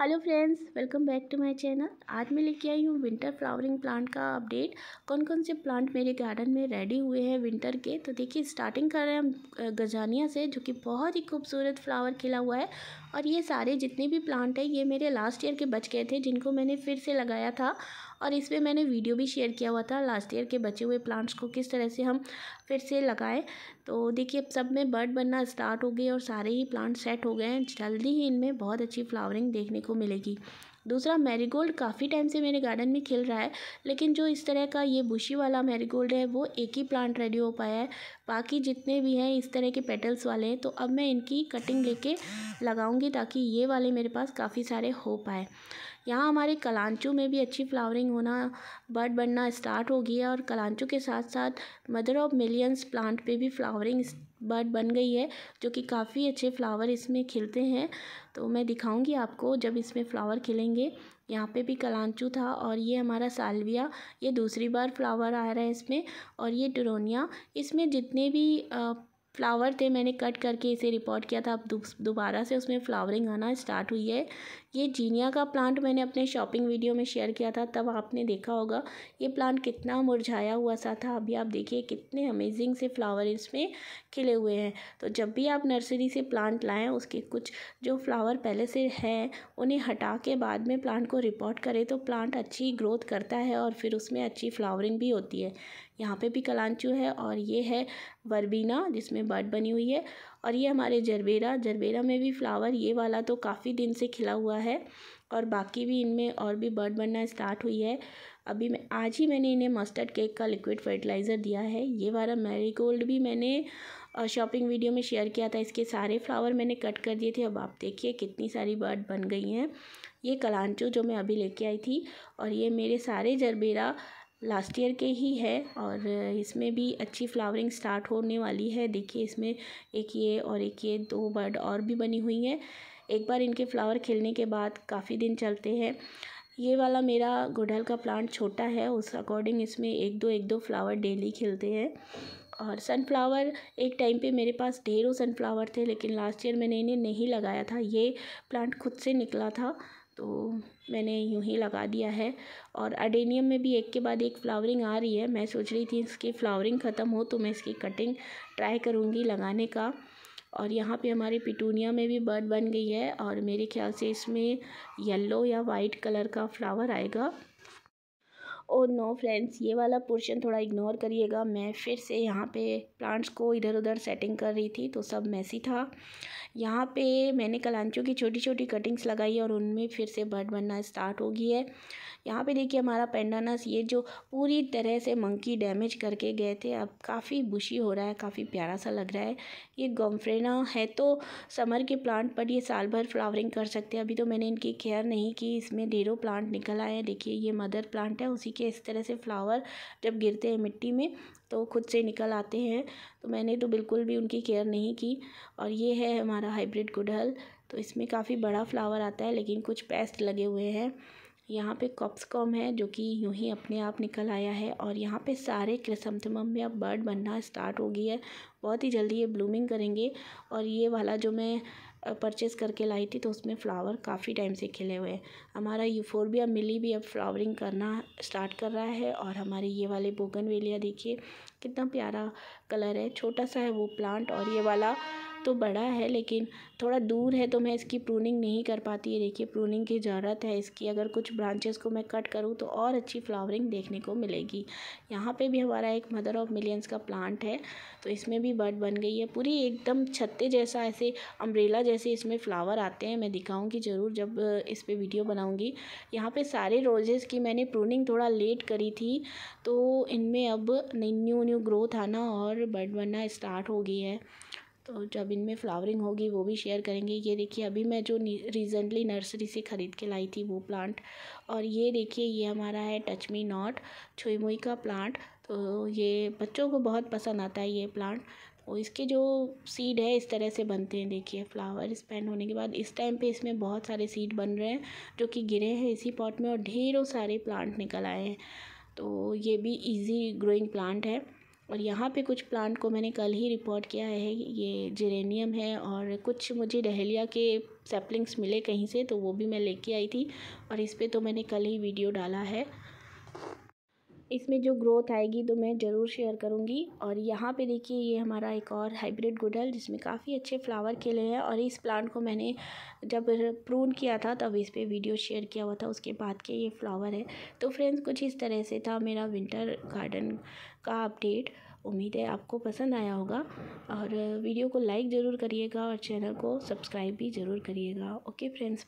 hello friends welcome back to my channel आज मैं लेके आई हूँ विंटर फ्लावरिंग प्लांट का अपडेट कौन कौन से प्लांट मेरे गार्डन में रेडी हुए हैं विंटर के तो देखिए स्टार्टिंग कर रहे हैं हम गजानिया से जो कि बहुत ही खूबसूरत फ्लावर खिला हुआ है और ये सारे जितने भी प्लांट हैं ये मेरे लास्ट ईयर के बच गए थे जिनको मैंने फिर से लगाया था और इसमें मैंने वीडियो भी शेयर किया हुआ था लास्ट ईयर के बचे हुए प्लांट्स को किस तरह से हम फिर से लगाएं तो देखिए अब सब में बर्ड बनना स्टार्ट हो गए और सारे ही प्लांट सेट हो गए हैं जल्दी ही इनमें बहुत अच्छी फ्लावरिंग देखने को मिलेगी दूसरा मैरीगोल्ड काफ़ी टाइम से मेरे गार्डन में खिल रहा है लेकिन जो इस तरह का ये बुशी वाला मैरीगोल्ड है वो एक ही प्लांट रेडी हो पाया है बाकी जितने भी हैं इस तरह के पेटल्स वाले हैं तो अब मैं इनकी कटिंग लेके लगाऊंगी ताकि ये वाले मेरे पास काफ़ी सारे हो पाए यहाँ हमारे कलांचू में भी अच्छी फ्लावरिंग होना बर्ड बनना स्टार्ट हो गया है और कलांचू के साथ साथ मदर ऑफ मिलियंस प्लांट पे भी फ्लावरिंग बर्ड बन गई है जो कि काफ़ी अच्छे फ्लावर इसमें खिलते हैं तो मैं दिखाऊंगी आपको जब इसमें फ़्लावर खिलेंगे यहाँ पे भी कलांचू था और ये हमारा सालविया ये दूसरी बार फ्लावर आ रहा है इसमें और ये टोनिया इसमें जितने भी आ, फ्लावर थे मैंने कट करके इसे रिपोर्ट किया था अब दोबारा से उसमें फ्लावरिंग आना स्टार्ट हुई है ये जीनिया का प्लांट मैंने अपने शॉपिंग वीडियो में शेयर किया था तब आपने देखा होगा ये प्लांट कितना मुरझाया हुआ सा था अभी आप देखिए कितने अमेजिंग से फ्लावर इसमें खिले हुए हैं तो जब भी आप नर्सरी से प्लांट लाएँ उसके कुछ जो फ्लावर पहले से हैं उन्हें हटा के बाद में प्लांट को रिपोर्ट करें तो प्लांट अच्छी ग्रोथ करता है और फिर उसमें अच्छी फ्लावरिंग भी होती है यहाँ पे भी कलांचू है और ये है वर्बीना जिसमें बर्ड बनी हुई है और ये हमारे जरबेरा जरबेरा में भी फ्लावर ये वाला तो काफ़ी दिन से खिला हुआ है और बाकी भी इनमें और भी बर्ड बनना स्टार्ट हुई है अभी मैं आज ही मैंने इन्हें मस्टर्ड केक का लिक्विड फर्टिलाइज़र दिया है ये वाला मैरीगोल्ड भी मैंने शॉपिंग वीडियो में शेयर किया था इसके सारे फ्लावर मैंने कट कर दिए थे अब आप देखिए कितनी सारी बर्ड बन गई हैं ये कलांचो जो मैं अभी लेके आई थी और ये मेरे सारे जरबेरा लास्ट ईयर के ही है और इसमें भी अच्छी फ्लावरिंग स्टार्ट होने वाली है देखिए इसमें एक ये और एक ये दो बर्ड और भी बनी हुई हैं एक बार इनके फ्लावर खिलने के बाद काफ़ी दिन चलते हैं ये वाला मेरा गुड़हल का प्लांट छोटा है उस अकॉर्डिंग इसमें एक दो एक दो फ्लावर डेली खिलते हैं और सनफ्लावर एक टाइम पे मेरे पास ढेरों सनफ्लावर थे लेकिन लास्ट ईयर मैंने इन्हें नहीं लगाया था ये प्लांट खुद से निकला था तो मैंने यूं ही लगा दिया है और अडेनियम में भी एक के बाद एक फ्लावरिंग आ रही है मैं सोच रही थी इसकी फ्लावरिंग ख़त्म हो तो मैं इसकी कटिंग ट्राई करूँगी लगाने का और यहाँ पे हमारे पिटूनिया में भी बर्ड बन गई है और मेरे ख्याल से इसमें येलो या वाइट कलर का फ्लावर आएगा और नो फ्रेंड्स ये वाला पोर्शन थोड़ा इग्नोर करिएगा मैं फिर से यहाँ पे प्लांट्स को इधर उधर सेटिंग कर रही थी तो सब मैसी था यहाँ पे मैंने कलांचों की छोटी छोटी कटिंग्स लगाई और उनमें फिर से बर्ड बनना स्टार्ट हो गई है यहाँ पे देखिए हमारा पेंडानस ये जो पूरी तरह से मंकी डैमेज करके गए थे अब काफ़ी बुशी हो रहा है काफ़ी प्यारा सा लग रहा है ये गम्फ्रेना है तो समर के प्लांट पर ये साल भर फ्लावरिंग कर सकते हैं अभी तो मैंने इनकी केयर नहीं की इसमें ढेरों प्लांट निकल आए हैं देखिए ये मदर प्लांट है उसी के इस तरह से फ्लावर जब गिरते हैं मिट्टी में तो खुद से निकल आते हैं तो मैंने तो बिल्कुल भी उनकी केयर नहीं की और ये है हमारा हाइब्रिड गुड़हल तो इसमें काफ़ी बड़ा फ्लावर आता है लेकिन कुछ पेस्ट लगे हुए हैं यहाँ पे कॉप्सकॉम है जो कि यूं ही अपने आप निकल आया है और यहाँ पे सारे क्रिसमथमम में अब बर्ड बनना स्टार्ट हो गई है बहुत ही जल्दी ये ब्लूमिंग करेंगे और ये वाला जो मैं परचेज़ करके लाई थी तो उसमें फ़्लावर काफ़ी टाइम से खिले हुए हैं हमारा यूफोरबिया मिली भी अब फ्लावरिंग करना स्टार्ट कर रहा है और हमारे ये वाले बोगनवेलिया देखिए कितना प्यारा कलर है छोटा सा है वो प्लांट और ये वाला तो बड़ा है लेकिन थोड़ा दूर है तो मैं इसकी प्रूनिंग नहीं कर पाती है देखिए प्रूनिंग की ज़रूरत है इसकी अगर कुछ ब्रांचेस को मैं कट करूँ तो और अच्छी फ्लावरिंग देखने को मिलेगी यहाँ पे भी हमारा एक मदर ऑफ मिलियंस का प्लांट है तो इसमें भी बर्ड बन गई है पूरी एकदम छत्ते जैसा ऐसे अम्ब्रेला जैसे इसमें फ़्लावर आते हैं मैं दिखाऊँगी ज़रूर जब इस पर वीडियो बनाऊँगी यहाँ पर सारे रोजेज़ की मैंने प्रूनिंग थोड़ा लेट करी थी तो इनमें अब न्यू न्यू ग्रोथ आना और बर्ड बनना स्टार्ट हो गई है तो जब इनमें फ्लावरिंग होगी वो भी शेयर करेंगे ये देखिए अभी मैं जो रिसेंटली नर्सरी से ख़रीद के लाई थी वो प्लांट और ये देखिए ये हमारा है टच मी नॉट छुईमुई का प्लांट तो ये बच्चों को बहुत पसंद आता है ये प्लांट तो इसके जो सीड है इस तरह से बनते हैं देखिए फ्लावर स्पेंड होने के बाद इस टाइम पे इसमें बहुत सारे सीड बन रहे हैं जो कि गिरे हैं इसी पॉट में और ढेरों सारे प्लांट निकल आए हैं तो ये भी इजी ग्रोइंग प्लांट है और यहाँ पे कुछ प्लांट को मैंने कल ही रिपोर्ट किया है ये जेरेनियम है और कुछ मुझे डहलिया के सेप्लिंग्स मिले कहीं से तो वो भी मैं लेके आई थी और इस पर तो मैंने कल ही वीडियो डाला है इसमें जो ग्रोथ आएगी तो मैं ज़रूर शेयर करूँगी और यहाँ पे देखिए ये हमारा एक और हाइब्रिड गुडल जिसमें काफ़ी अच्छे फ्लावर खिले हैं और इस प्लांट को मैंने जब प्रून किया था तब इस पर वीडियो शेयर किया हुआ था उसके बाद के ये फ्लावर है तो फ्रेंड्स कुछ इस तरह से था मेरा विंटर गार्डन का अपडेट उम्मीद है आपको पसंद आया होगा और वीडियो को लाइक ज़रूर करिएगा और चैनल को सब्सक्राइब भी ज़रूर करिएगा ओके फ्रेंड्स